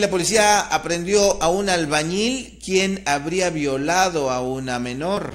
la policía aprendió a un albañil quien habría violado a una menor.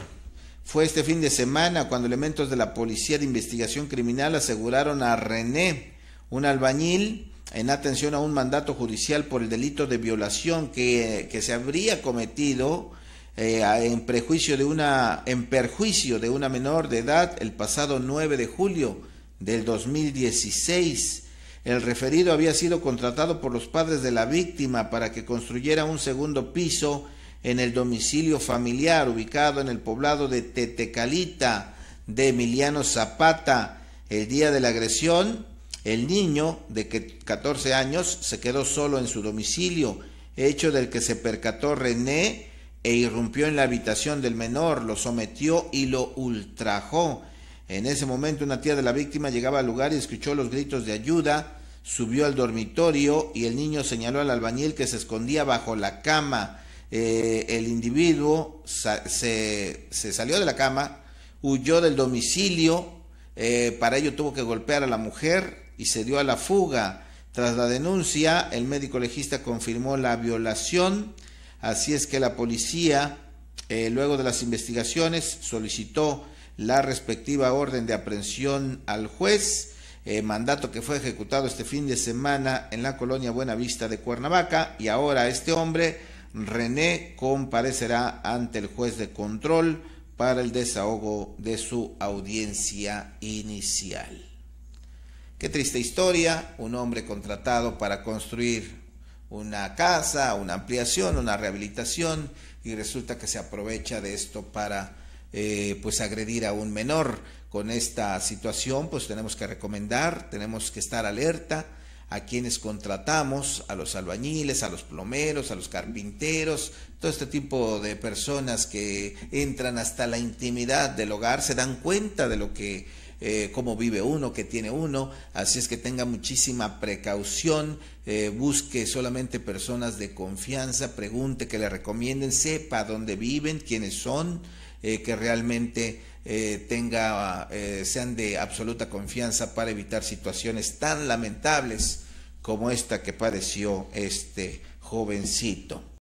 Fue este fin de semana cuando elementos de la Policía de Investigación Criminal aseguraron a René, un albañil, en atención a un mandato judicial por el delito de violación que, que se habría cometido eh, en, prejuicio de una, en perjuicio de una menor de edad el pasado 9 de julio del 2016. El referido había sido contratado por los padres de la víctima para que construyera un segundo piso en el domicilio familiar ubicado en el poblado de Tetecalita de Emiliano Zapata. El día de la agresión, el niño de 14 años se quedó solo en su domicilio, hecho del que se percató René e irrumpió en la habitación del menor, lo sometió y lo ultrajó. En ese momento una tía de la víctima llegaba al lugar y escuchó los gritos de ayuda, subió al dormitorio y el niño señaló al albañil que se escondía bajo la cama. Eh, el individuo se, salió de la cama, huyó del domicilio, eh, para ello tuvo que golpear a la mujer y se dio a la fuga. Tras la denuncia, el médico legista confirmó la violación, así es que la policía, eh, luego de las investigaciones, solicitó la respectiva orden de aprehensión al juez. Eh, mandato que fue ejecutado este fin de semana en la colonia Buenavista de Cuernavaca y ahora este hombre, René, comparecerá ante el juez de control para el desahogo de su audiencia inicial. Qué triste historia, un hombre contratado para construir una casa, una ampliación, una rehabilitación y resulta que se aprovecha de esto para eh, pues agredir a un menor. Con esta situación pues tenemos que recomendar, tenemos que estar alerta a quienes contratamos, a los albañiles, a los plomeros, a los carpinteros, todo este tipo de personas que entran hasta la intimidad del hogar, se dan cuenta de lo que eh, cómo vive uno, qué tiene uno, así es que tenga muchísima precaución, eh, busque solamente personas de confianza, pregunte, que le recomienden, sepa dónde viven, quiénes son, eh, que realmente tenga, sean de absoluta confianza para evitar situaciones tan lamentables como esta que padeció este jovencito.